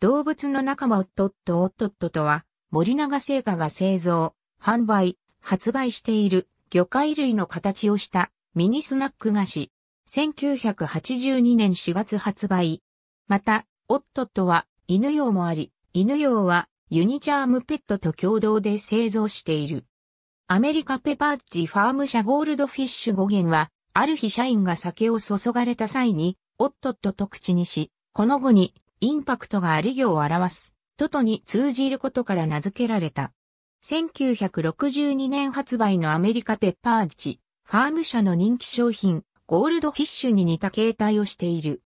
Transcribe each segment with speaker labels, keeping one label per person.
Speaker 1: 動物の仲間オットットオットットとは、森永製菓が製造、販売、発売している魚介類の形をしたミニスナック菓子。1982年4月発売。また、オットットは犬用もあり、犬用はユニチャームペットと共同で製造している。アメリカペパッジファーム社ゴールドフィッシュ語源は、ある日社員が酒を注がれた際に、オットットと口にし、この後にインパクトがあり行を表す、トとに通じることから名付けられた。1962年発売のアメリカペッパーチ、ファーム社の人気商品、ゴールドフィッシュに似た形態をしている。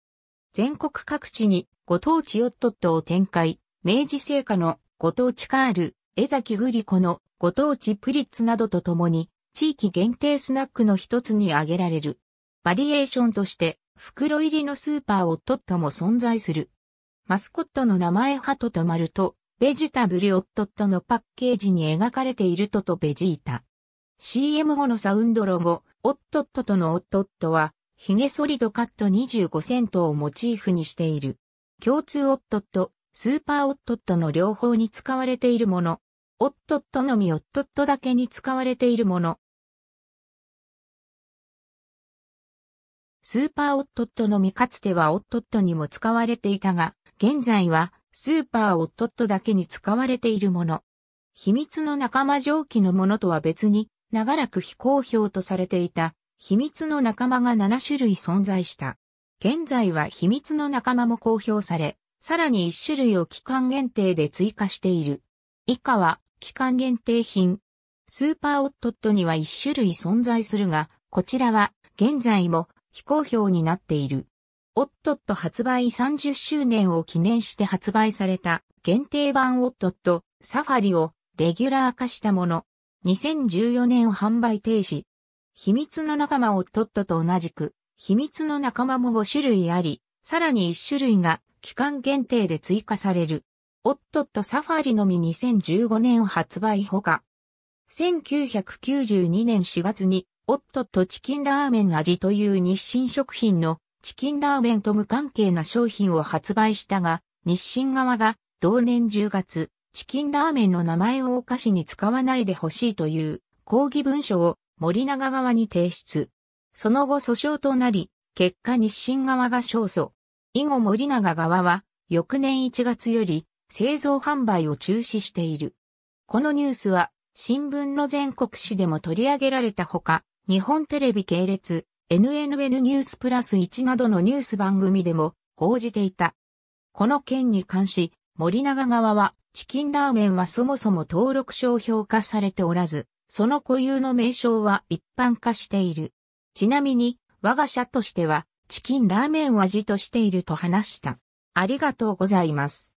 Speaker 1: 全国各地にご当地ヨットットを展開、明治製菓のご当地カール、江崎グリコのご当地プリッツなどとともに、地域限定スナックの一つに挙げられる。バリエーションとして、袋入りのスーパーをとトットも存在する。マスコットの名前ハトとマルト、ベジタブルオットットのパッケージに描かれているととベジータ。CM 後のサウンドロゴ、オットットとのオットットは、ヒゲソリドカット25セントをモチーフにしている。共通オットット、スーパーオットットの両方に使われているもの。オットットのみオットットだけに使われているもの。スーパーオットットのみかつてはオットットにも使われていたが、現在はスーパーオットットだけに使われているもの。秘密の仲間蒸気のものとは別に、長らく非公表とされていた、秘密の仲間が7種類存在した。現在は秘密の仲間も公表され、さらに1種類を期間限定で追加している。以下は、期間限定品。スーパーオットットには1種類存在するが、こちらは、現在も非公表になっている。オットット発売30周年を記念して発売された限定版オットットサファリをレギュラー化したもの。2014年販売停止。秘密の仲間オットットと同じく、秘密の仲間も5種類あり、さらに1種類が期間限定で追加される。オットットサファリのみ2015年発売ほか。1992年4月に、オットットチキンラーメン味という日清食品のチキンラーメンと無関係な商品を発売したが、日清側が同年10月、チキンラーメンの名前をお菓子に使わないでほしいという抗議文書を森永側に提出。その後訴訟となり、結果日清側が勝訴。以後森永側は、翌年1月より製造販売を中止している。このニュースは、新聞の全国紙でも取り上げられたほか、日本テレビ系列、NNN ニュースプラス1などのニュース番組でも報じていた。この件に関し、森永側は、チキンラーメンはそもそも登録商標化されておらず、その固有の名称は一般化している。ちなみに、我が社としては、チキンラーメン味としていると話した。ありがとうございます。